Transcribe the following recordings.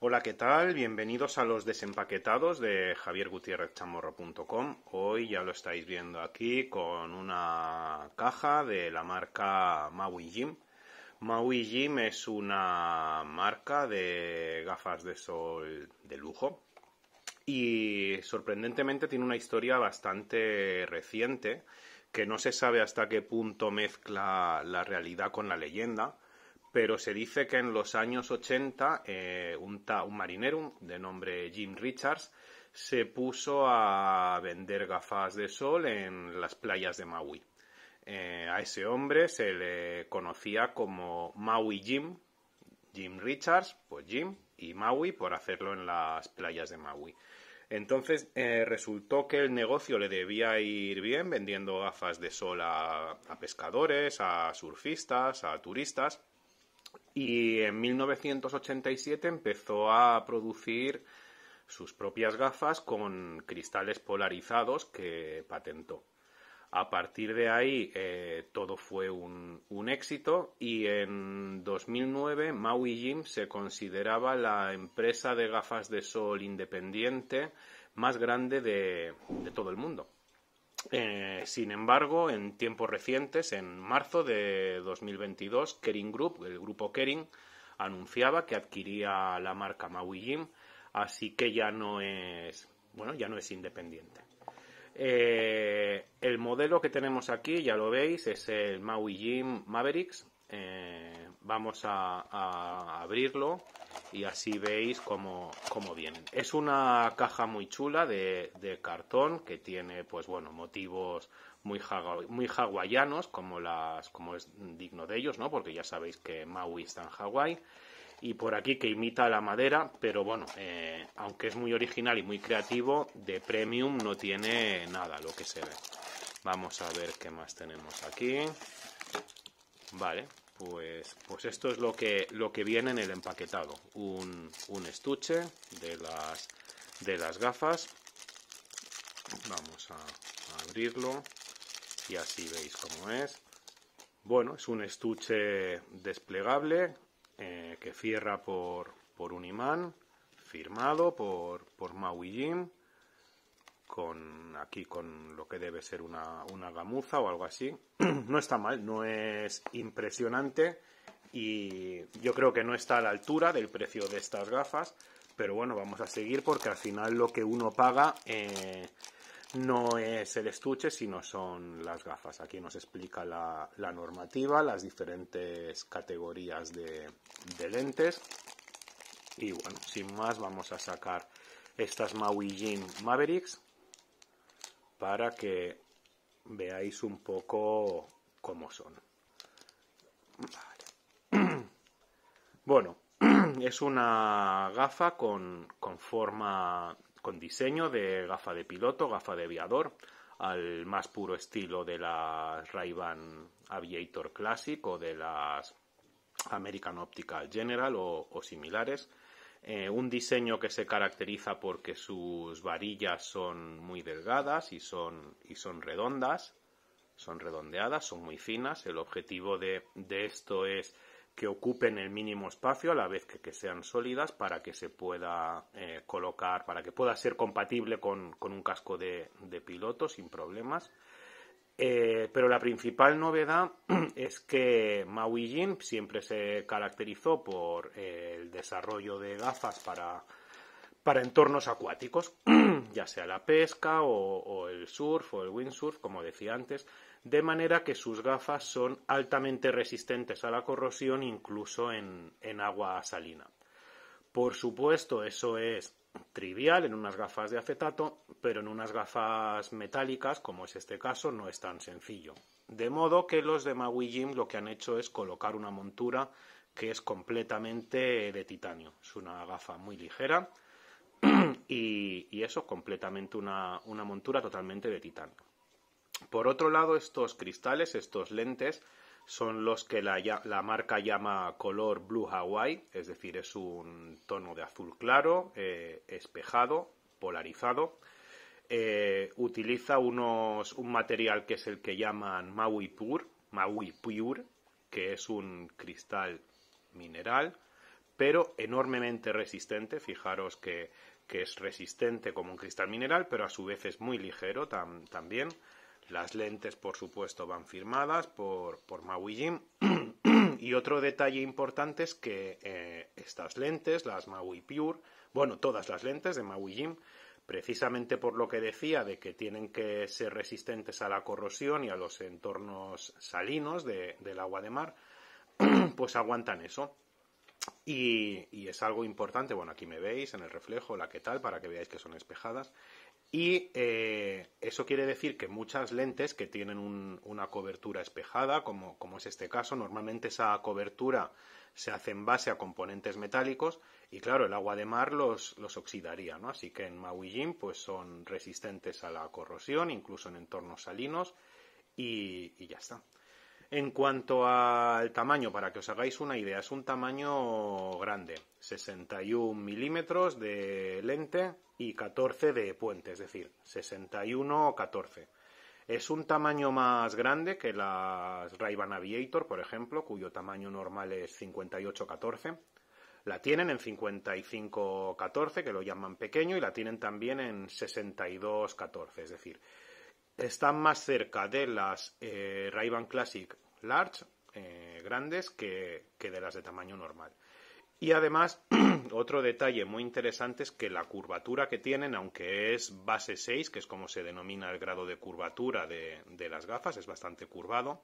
Hola, ¿qué tal? Bienvenidos a los desempaquetados de Chamorro.com. Hoy ya lo estáis viendo aquí con una caja de la marca Maui Jim. Maui Jim es una marca de gafas de sol de lujo y sorprendentemente tiene una historia bastante reciente que no se sabe hasta qué punto mezcla la realidad con la leyenda pero se dice que en los años 80 eh, un, marinero de nombre Jim Richards se puso a vender gafas de sol en las playas de Maui. Eh, a ese hombre se le conocía como Maui Jim, Jim Richards, pues Jim, y Maui por hacerlo en las playas de Maui. Entonces eh, resultó que el negocio le debía ir bien vendiendo gafas de sol a pescadores, a surfistas, a turistas y en 1987 empezó a producir sus propias gafas con cristales polarizados que patentó. A partir de ahí eh, todo fue un, éxito y en 2009 Maui Jim se consideraba la empresa de gafas de sol independiente más grande de todo el mundo. Eh, sin embargo, en tiempos recientes, en marzo de 2022, Kering Group, el grupo Kering, anunciaba que adquiría la marca Maui Jim, así que ya no es, bueno, ya no es independiente. Eh, el modelo que tenemos aquí, ya lo veis, es el Maui Jim Mavericks, eh, vamos a, abrirlo y así veis cómo, cómo, vienen. Es una caja muy chula de, cartón que tiene, pues bueno, motivos muy, hawaianos, como, las, como es digno de ellos, ¿no? Porque ya sabéis que Maui está en Hawái y por aquí que imita la madera, pero bueno, eh, aunque es muy original y muy creativo, de premium no tiene nada lo que se ve. Vamos a ver qué más tenemos aquí. Vale, pues, pues esto es lo que, viene en el empaquetado. Un, estuche de las, gafas. Vamos a, abrirlo y así veis cómo es. Bueno, es un estuche desplegable eh, que cierra por, un imán, firmado por, por Maui Jim con aquí con lo que debe ser una, gamuza o algo así. no está mal, no es impresionante y yo creo que no está a la altura del precio de estas gafas, pero bueno, vamos a seguir porque al final lo que uno paga eh, no es el estuche, sino son las gafas. Aquí nos explica la, normativa, las diferentes categorías de, de, lentes y bueno, sin más vamos a sacar estas Maui Jean Mavericks para que veáis un poco cómo son. Bueno, es una gafa con, forma, con diseño de gafa de piloto, gafa de aviador, al más puro estilo de las Ray-Ban Aviator Classic o de las American Optical General o similares. Eh, un diseño que se caracteriza porque sus varillas son muy delgadas y son, y son redondas, son redondeadas, son muy finas. El objetivo de, esto es que ocupen el mínimo espacio a la vez que, sean sólidas para que se pueda eh, colocar, para que pueda ser compatible con, un casco de, de, piloto sin problemas. Eh, pero la principal novedad es que Maui Jim siempre se caracterizó por eh, el desarrollo de gafas para, entornos acuáticos, ya sea la pesca o, el surf o el windsurf, como decía antes, de manera que sus gafas son altamente resistentes a la corrosión incluso en agua salina. Por supuesto, eso es trivial en unas gafas de acetato, pero en unas gafas metálicas, como es este caso, no es tan sencillo. De modo que los de Maui Jim lo que han hecho es colocar una montura que es completamente de titanio. Es una gafa muy ligera y, eso, completamente una montura totalmente de titanio. Por otro lado, estos cristales, estos lentes, son los que la, marca llama color Blue Hawaii, es decir, es un tono de azul claro, eh, espejado, polarizado. Eh, utiliza un material que es el que llaman Maui Pure, Maui Pure, que es un cristal mineral, pero enormemente resistente. Fijaros que, es resistente como un cristal mineral, pero a su vez es muy ligero también. Las lentes, por supuesto, van firmadas por, Maui Jim. y otro detalle importante es que eh, estas lentes, las Maui Pure, bueno, todas las lentes de Maui Jim, precisamente por lo que decía de que tienen que ser resistentes a la corrosión y a los entornos salinos del agua de mar, pues aguantan eso. Y, es algo importante, bueno, aquí me veis en el reflejo, la que tal, para que veáis que son espejadas. Y eh, eso quiere decir que muchas lentes que tienen una cobertura espejada, como, es este caso, normalmente esa cobertura se hace en base a componentes metálicos y claro, el agua de mar los, oxidaría, ¿no? Así que en Maui Jim pues son resistentes a la corrosión, incluso en entornos salinos y ya está. En cuanto al tamaño, para que os hagáis una idea, es un tamaño grande, 61 milímetros de lente y 14 de puente, es decir, 61-14. Es un tamaño más grande que las Ray-Ban Aviator, por ejemplo, cuyo tamaño normal es 58-14. La tienen en 55-14, que lo llaman pequeño, y la tienen también en 62-14, es decir, están más cerca de las eh, Ray-Ban Classic Large, eh, grandes, que, de las de tamaño normal. Y además, otro detalle muy interesante es que la curvatura que tienen, aunque es base 6, que es como se denomina el grado de curvatura de, las gafas, es bastante curvado,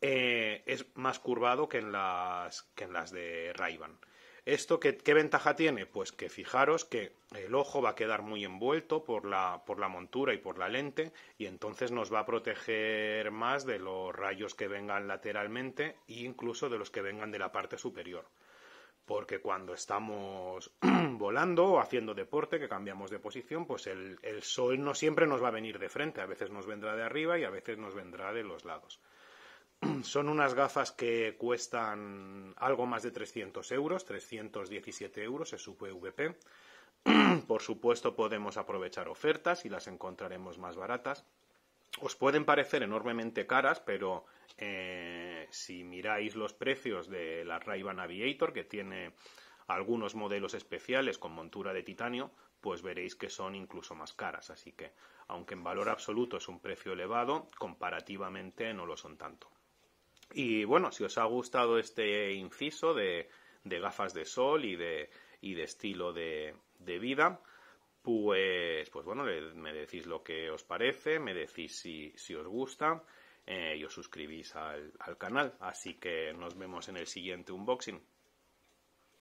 eh, es más curvado que en las, que en las de Ray-Ban. ¿Esto qué, ventaja tiene? Pues que fijaros que el ojo va a quedar muy envuelto por la, por la montura y por la lente y entonces nos va a proteger más de los rayos que vengan lateralmente e incluso de los que vengan de la parte superior. Porque cuando estamos volando o haciendo deporte, que cambiamos de posición, pues el sol no siempre nos va a venir de frente, a veces nos vendrá de arriba y a veces nos vendrá de los lados. son unas gafas que cuestan algo más de 300 euros, 317 euros es su PVP. Por supuesto podemos aprovechar ofertas y las encontraremos más baratas. Os pueden parecer enormemente caras, pero eh, si miráis los precios de la Ray-Ban Aviator, que tiene algunos modelos especiales con montura de titanio, pues veréis que son incluso más caras. Así que, aunque en valor absoluto es un precio elevado, comparativamente no lo son tanto. Y bueno, si os ha gustado este inciso de, gafas de sol y de, estilo de, vida, pues, pues bueno, me decís lo que os parece, me decís si, os gusta eh, y os suscribís al canal. Así que nos vemos en el siguiente unboxing.